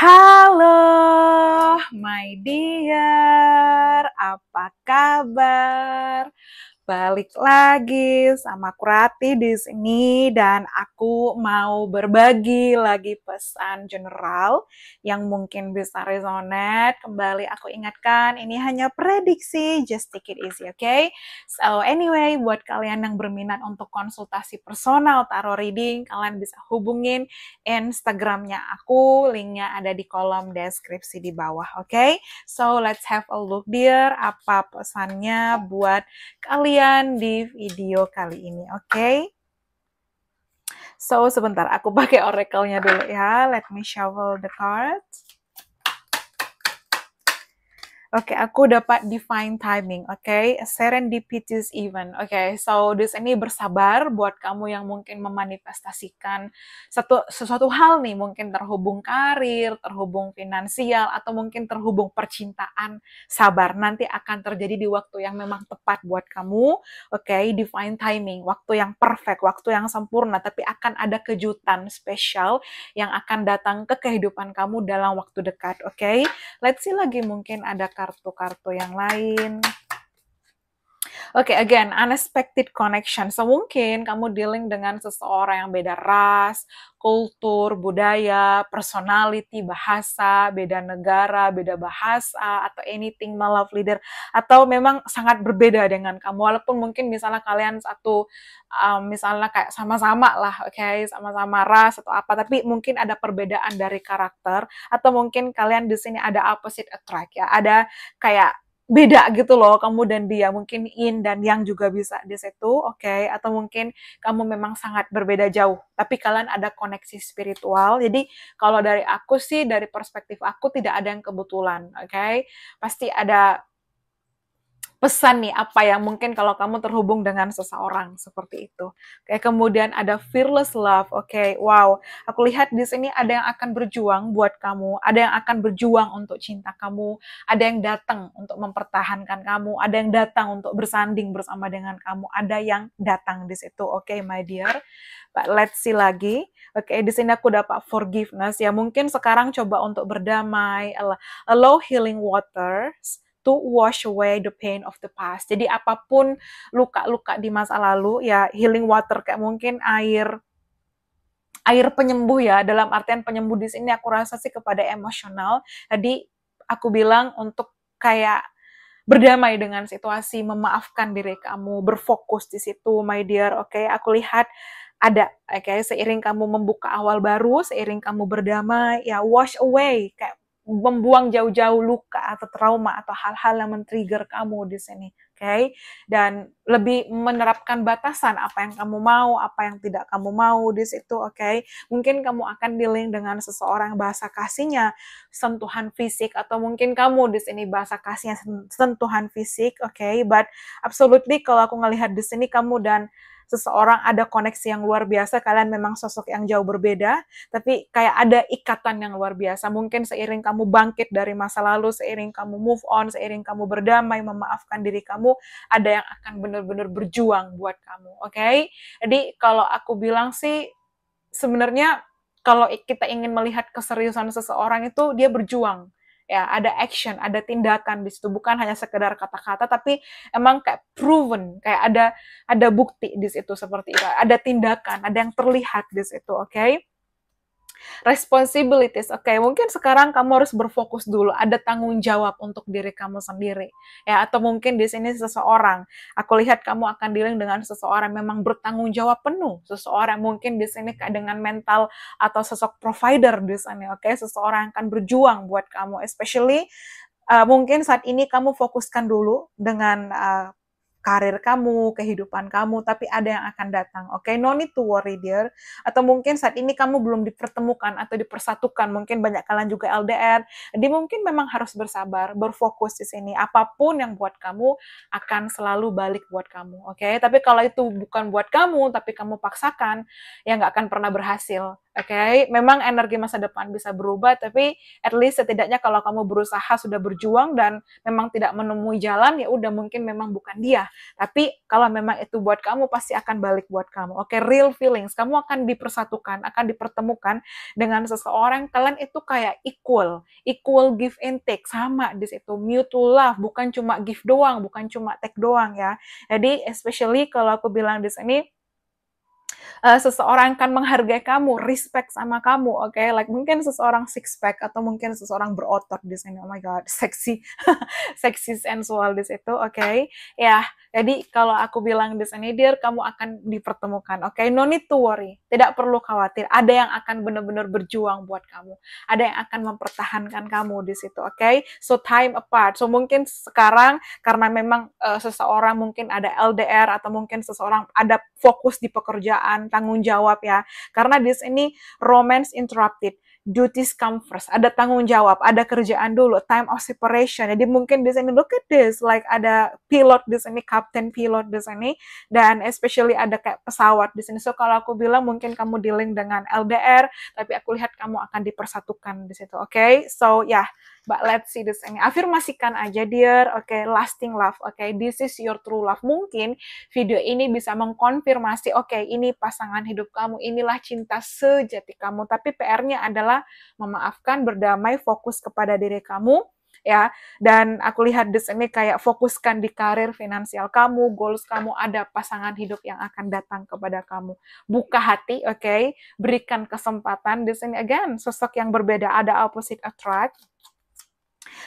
Halo, my dear, apa kabar? balik lagi sama Kurati di sini dan aku mau berbagi lagi pesan general yang mungkin bisa resonate. Kembali aku ingatkan, ini hanya prediksi, just take it easy, oke? Okay? So anyway, buat kalian yang berminat untuk konsultasi personal tarot reading, kalian bisa hubungin Instagramnya aku, linknya ada di kolom deskripsi di bawah, oke? Okay? So let's have a look dear, apa pesannya buat kalian kalian di video kali ini, oke? Okay? So, sebentar, aku pakai oracle-nya dulu ya. Let me shuffle the cards. Oke, okay, aku dapat define timing, oke? Okay? Serendipitous even. oke? Okay? So, this ini bersabar buat kamu yang mungkin memanifestasikan satu sesuatu hal nih, mungkin terhubung karir, terhubung finansial, atau mungkin terhubung percintaan. Sabar, nanti akan terjadi di waktu yang memang tepat buat kamu, oke? Okay? Define timing, waktu yang perfect, waktu yang sempurna, tapi akan ada kejutan spesial yang akan datang ke kehidupan kamu dalam waktu dekat, oke? Okay? Let's see lagi mungkin ada kartu-kartu yang lain Oke, okay, again, unexpected connection. So, mungkin kamu dealing dengan seseorang yang beda ras, kultur, budaya, personality, bahasa, beda negara, beda bahasa, atau anything my love leader. Atau memang sangat berbeda dengan kamu. Walaupun mungkin misalnya kalian satu, um, misalnya kayak sama-sama lah, oke, okay? sama-sama ras atau apa. Tapi mungkin ada perbedaan dari karakter. Atau mungkin kalian di sini ada opposite attract ya. Ada kayak beda gitu loh kamu dan dia mungkin in dan yang juga bisa di situ oke okay? atau mungkin kamu memang sangat berbeda jauh tapi kalian ada koneksi spiritual jadi kalau dari aku sih dari perspektif aku tidak ada yang kebetulan oke okay? pasti ada pesan nih apa yang mungkin kalau kamu terhubung dengan seseorang seperti itu. Oke, kemudian ada fearless love. Oke, wow. Aku lihat di sini ada yang akan berjuang buat kamu, ada yang akan berjuang untuk cinta kamu, ada yang datang untuk mempertahankan kamu, ada yang datang untuk bersanding bersama dengan kamu, ada yang datang di situ. Oke, my dear. But let's see lagi. Oke, di sini aku dapat forgiveness. Ya, mungkin sekarang coba untuk berdamai, allow healing waters to wash away the pain of the past. Jadi apapun luka-luka di masa lalu ya healing water kayak mungkin air air penyembuh ya dalam artian penyembuh di sini aku rasa sih kepada emosional. Jadi aku bilang untuk kayak berdamai dengan situasi, memaafkan diri kamu, berfokus di situ, my dear. Oke, okay? aku lihat ada, oke, okay? seiring kamu membuka awal baru, seiring kamu berdamai, ya wash away, kayak membuang jauh-jauh luka atau trauma atau hal-hal yang men-trigger kamu di sini, oke? Okay? Dan lebih menerapkan batasan apa yang kamu mau, apa yang tidak kamu mau di situ, oke? Okay? Mungkin kamu akan dealing dengan seseorang bahasa kasihnya sentuhan fisik atau mungkin kamu di sini bahasa kasihnya sentuhan fisik, oke? Okay? But absolutely kalau aku ngelihat di sini kamu dan seseorang ada koneksi yang luar biasa, kalian memang sosok yang jauh berbeda, tapi kayak ada ikatan yang luar biasa. Mungkin seiring kamu bangkit dari masa lalu, seiring kamu move on, seiring kamu berdamai, memaafkan diri kamu, ada yang akan benar-benar berjuang buat kamu, oke? Okay? Jadi kalau aku bilang sih sebenarnya kalau kita ingin melihat keseriusan seseorang itu dia berjuang ya ada action ada tindakan di situ bukan hanya sekedar kata-kata tapi emang kayak proven kayak ada ada bukti di situ seperti itu ada tindakan ada yang terlihat di situ oke okay? responsibilities. Oke, okay, mungkin sekarang kamu harus berfokus dulu. Ada tanggung jawab untuk diri kamu sendiri, ya. Atau mungkin di sini seseorang. Aku lihat kamu akan dealing dengan seseorang memang bertanggung jawab penuh. Seseorang mungkin di sini dengan mental atau sosok provider di sini. Oke, okay? seseorang akan berjuang buat kamu, especially. Uh, mungkin saat ini kamu fokuskan dulu dengan uh, karir kamu, kehidupan kamu, tapi ada yang akan datang. Oke, okay? no need to worry dear. Atau mungkin saat ini kamu belum dipertemukan atau dipersatukan, mungkin banyak kalian juga LDR. Jadi mungkin memang harus bersabar, berfokus di sini. Apapun yang buat kamu akan selalu balik buat kamu. Oke, okay? tapi kalau itu bukan buat kamu, tapi kamu paksakan, ya nggak akan pernah berhasil. Oke, okay? memang energi masa depan bisa berubah, tapi at least setidaknya kalau kamu berusaha sudah berjuang dan memang tidak menemui jalan, ya udah mungkin memang bukan dia. Tapi kalau memang itu buat kamu, pasti akan balik buat kamu. Oke, okay? real feelings, kamu akan dipersatukan, akan dipertemukan dengan seseorang. Kalian itu kayak equal, equal give and take, sama di situ mutual love, bukan cuma give doang, bukan cuma take doang ya. Jadi especially kalau aku bilang di sini uh, seseorang kan menghargai kamu, respect sama kamu, oke? Okay? Like mungkin seseorang six pack atau mungkin seseorang berotot di sini. Oh my god, seksi, seksi sensual di situ, oke? Okay? Ya, jadi kalau aku bilang di sini, dear, kamu akan dipertemukan, oke? Okay? No need to worry, tidak perlu khawatir. Ada yang akan benar-benar berjuang buat kamu, ada yang akan mempertahankan kamu di situ, oke? Okay? So time apart. So mungkin sekarang karena memang uh, seseorang mungkin ada LDR atau mungkin seseorang ada fokus di pekerjaan perasaan tanggung jawab ya. Karena di sini romance interrupted duties come first, ada tanggung jawab, ada kerjaan dulu, time of separation. Jadi mungkin di sini look at this, like ada pilot di sini, captain pilot di sini, dan especially ada kayak pesawat di sini. So kalau aku bilang mungkin kamu dealing dengan LDR, tapi aku lihat kamu akan dipersatukan di situ, oke? Okay? So ya, yeah, but let's see this ini. Afirmasikan aja dear, oke, okay, lasting love, oke, okay, this is your true love. Mungkin video ini bisa mengkonfirmasi, oke, okay, ini pasangan hidup kamu, inilah cinta sejati kamu. Tapi PR-nya adalah adalah memaafkan, berdamai, fokus kepada diri kamu, ya. Dan aku lihat di sini kayak fokuskan di karir finansial kamu, goals kamu, ada pasangan hidup yang akan datang kepada kamu. Buka hati, oke? Okay? Berikan kesempatan di sini again, sosok yang berbeda, ada opposite attract.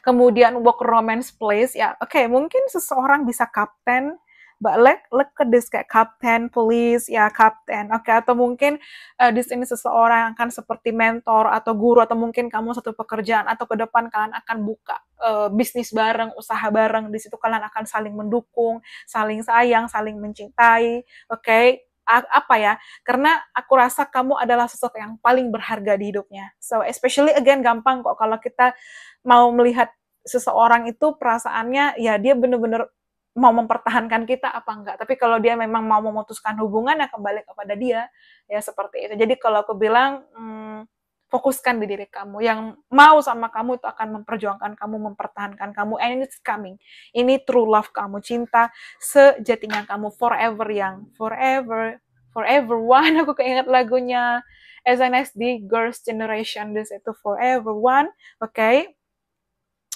Kemudian work romance place ya. Oke, okay, mungkin seseorang bisa kapten But look, ke this kayak kapten, polis, ya kapten, oke, okay? atau mungkin uh, di sini seseorang akan seperti mentor atau guru atau mungkin kamu satu pekerjaan atau ke depan kalian akan buka uh, bisnis bareng, usaha bareng, di situ kalian akan saling mendukung, saling sayang, saling mencintai, oke, okay? apa ya karena aku rasa kamu adalah sosok yang paling berharga di hidupnya so especially again gampang kok kalau kita mau melihat seseorang itu perasaannya ya dia bener-bener mau mempertahankan kita apa enggak. Tapi kalau dia memang mau memutuskan hubungan ya kembali kepada dia ya seperti itu. Jadi kalau aku bilang hmm, fokuskan di diri kamu yang mau sama kamu itu akan memperjuangkan kamu, mempertahankan kamu. And it's coming. Ini true love kamu, cinta sejatinya kamu forever yang forever Forever One, aku keinget lagunya SNSD Girls Generation, this is Forever One, oke. Okay?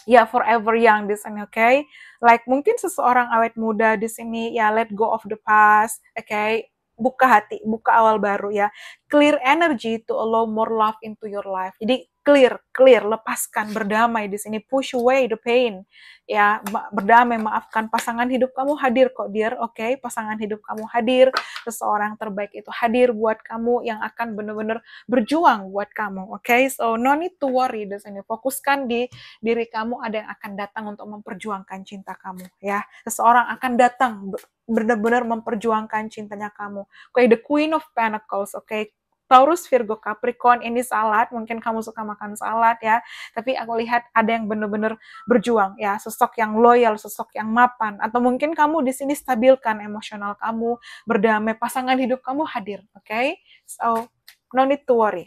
ya yeah, forever young di sini, oke? Okay? Like mungkin seseorang awet muda di sini ya yeah, let go of the past, oke? Okay? Buka hati, buka awal baru ya. Clear energy to allow more love into your life. Jadi clear, clear, lepaskan, berdamai di sini, push away the pain, ya, berdamai, maafkan pasangan hidup kamu hadir kok, dear, oke, okay? pasangan hidup kamu hadir, seseorang terbaik itu hadir buat kamu yang akan benar-benar berjuang buat kamu, oke, okay? so no need to worry di sini, fokuskan di diri kamu ada yang akan datang untuk memperjuangkan cinta kamu, ya, seseorang akan datang benar-benar memperjuangkan cintanya kamu, oke, okay? the queen of pentacles, oke, okay? Taurus, Virgo, Capricorn ini salad, mungkin kamu suka makan salad ya. Tapi aku lihat ada yang benar-benar berjuang ya, sosok yang loyal, sosok yang mapan atau mungkin kamu di sini stabilkan emosional kamu, berdamai pasangan hidup kamu hadir, oke? Okay? So, no need to worry.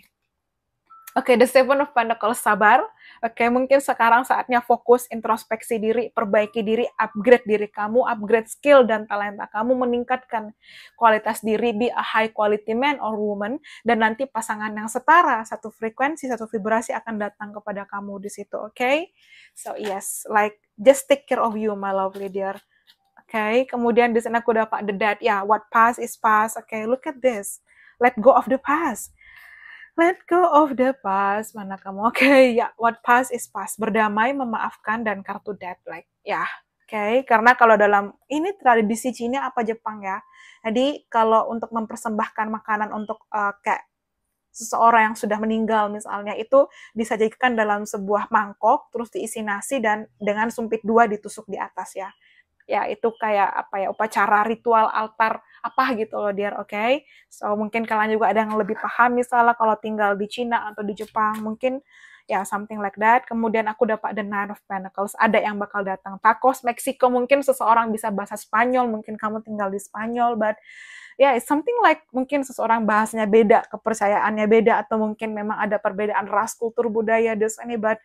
Oke, okay, the Seven of Pentacles sabar Oke, mungkin sekarang saatnya fokus introspeksi diri, perbaiki diri, upgrade diri kamu, upgrade skill dan talenta kamu, meningkatkan kualitas diri, be a high quality man or woman, dan nanti pasangan yang setara, satu frekuensi, satu vibrasi akan datang kepada kamu di situ, oke? Okay? So yes, like just take care of you, my lovely dear. Oke, okay? kemudian di sana aku dapat the dead, ya, yeah, what past is past. Oke, okay, look at this. Let go of the past Let go of the past. Mana kamu? Oke, okay, ya. Yeah. What past is past. Berdamai, memaafkan, dan kartu debt. Like, ya. Yeah. Oke, okay? karena kalau dalam ini tradisi Cina apa Jepang ya. Jadi kalau untuk mempersembahkan makanan untuk uh, kayak seseorang yang sudah meninggal misalnya itu disajikan dalam sebuah mangkok terus diisi nasi dan dengan sumpit dua ditusuk di atas ya ya itu kayak apa ya upacara ritual altar apa gitu loh dear oke okay? so mungkin kalian juga ada yang lebih paham misalnya kalau tinggal di Cina atau di Jepang mungkin ya something like that kemudian aku dapat the nine of pentacles ada yang bakal datang tacos Meksiko mungkin seseorang bisa bahasa Spanyol mungkin kamu tinggal di Spanyol but ya yeah, something like mungkin seseorang bahasanya beda kepercayaannya beda atau mungkin memang ada perbedaan ras kultur budaya this ini but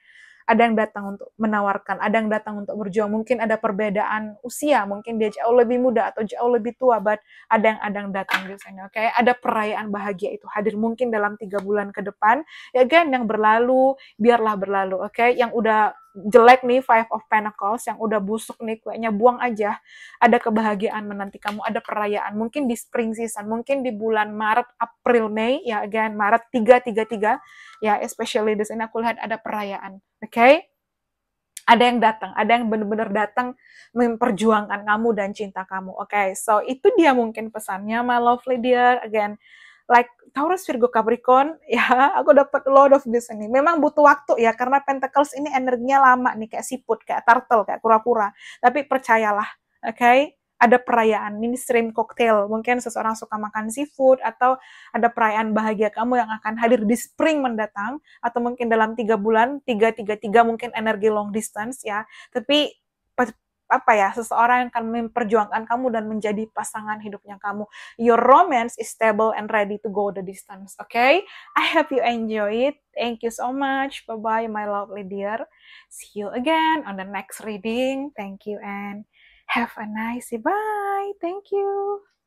ada yang datang untuk menawarkan, ada yang datang untuk berjuang. Mungkin ada perbedaan usia, mungkin dia jauh lebih muda atau jauh lebih tua, but ada yang ada yang datang di Oke, okay? ada perayaan bahagia itu hadir mungkin dalam tiga bulan ke depan. Ya, again yang berlalu, biarlah berlalu. Oke, okay? yang udah jelek nih Five of Pentacles yang udah busuk nih kuenya buang aja ada kebahagiaan menanti kamu ada perayaan mungkin di spring season mungkin di bulan Maret April Mei ya again Maret 3 3 3 ya especially di sini aku lihat ada perayaan oke okay? ada yang datang, ada yang benar-benar datang memperjuangkan kamu dan cinta kamu. Oke, okay, so itu dia mungkin pesannya, my lovely dear. Again, like Taurus, Virgo, Capricorn, ya aku dapat load of this ini. Memang butuh waktu ya, karena Pentacles ini energinya lama nih, kayak siput, kayak turtle, kayak kura-kura. Tapi percayalah, oke? Okay? Ada perayaan, ini stream cocktail. Mungkin seseorang suka makan seafood, atau ada perayaan bahagia kamu yang akan hadir di spring mendatang, atau mungkin dalam tiga bulan, tiga, tiga, tiga, mungkin energi long distance ya. Tapi apa ya seseorang yang akan memperjuangkan kamu dan menjadi pasangan hidupnya kamu. Your romance is stable and ready to go the distance. Okay, I hope you enjoy it. Thank you so much. Bye bye, my lovely dear. See you again on the next reading. Thank you and have a nice day. Bye. Thank you.